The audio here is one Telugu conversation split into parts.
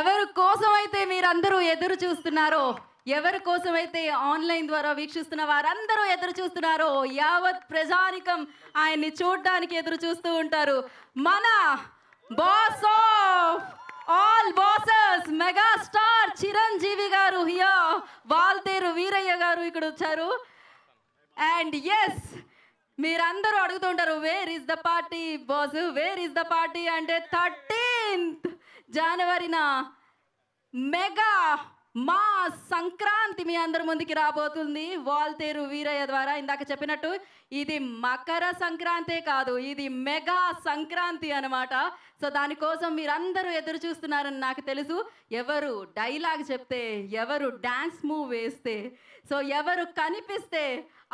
ఎవరి కోసమైతే మీరందరూ ఎదురు చూస్తున్నారో ఎవరి కోసమైతే ఆన్లైన్ ద్వారా వీక్షిస్తున్న వారందరూ ఎదురు చూస్తున్నారో యావత్ ప్రజానికం ఆయన్ని చూడడానికి ఎదురు చూస్తూ ఉంటారు మన boss of all bosses megastar Chiranjeevi garu హియా వాల్తేరు వీరయ్య గారు ఇక్కడ వచ్చారు అండ్ ఎస్ మీరందరూ అడుగుతుంటారు where is the party boss where is the party అంటే థర్టీన్త్ జనవరిన మెగా మా సంక్రాంతి మీ అందరి ముందుకి రాబోతుంది వాల్తేరు వీరయ్య ద్వారా ఇందాక చెప్పినట్టు ఇది మకర సంక్రాంతే కాదు ఇది మెగా సంక్రాంతి అనమాట సో దానికోసం మీరందరూ ఎదురు చూస్తున్నారని నాకు తెలుసు ఎవరు డైలాగ్ చెప్తే ఎవరు డ్యాన్స్ మూవ్ వేస్తే సో ఎవరు కనిపిస్తే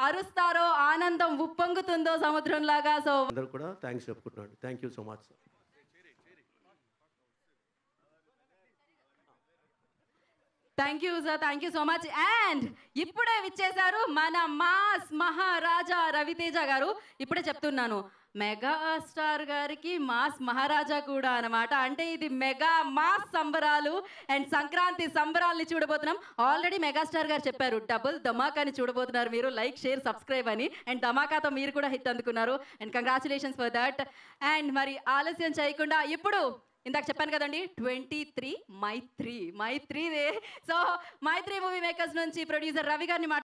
అరుస్తారో ఆనందం ఉప్పొంగుతుందో సముద్రంలాగా సో అందరూ కూడా థ్యాంక్స్ చెప్పుకుంటున్నాను thank you so much thank you sir thank you so much and ఇప్పుడే విచ్చేశారు మన మాస్ మహారాజా రవితేజ గారు ఇప్పుడే చెప్తున్నాను మెగాస్టార్ గారికి మాస్ మహారాజా కూడా అనమాట అంటే ఇది మెగా మాస్ సంబరాలు అండ్ సంక్రాంతి సంబరాలని చూడబోతున్నాం ఆల్రెడీ మెగాస్టార్ గారు చెప్పారు డబుల్ ధమాకాని చూడబోతున్నారు మీరు లైక్ షేర్ సబ్స్క్రైబ్ అని అండ్ ధమాకాతో మీరు కూడా హిట్ అందుకున్నారు and congratulations for that and మరి ఆలస్యం చేయకుండా ఇప్పుడు ఇందాక చెప్పాను కదండి ట్వంటీ త్రీ మైత్రి మైత్రిదే సో మైత్రి మూవీ మేకర్స్ నుంచి ప్రొడ్యూసర్ రవి గారిని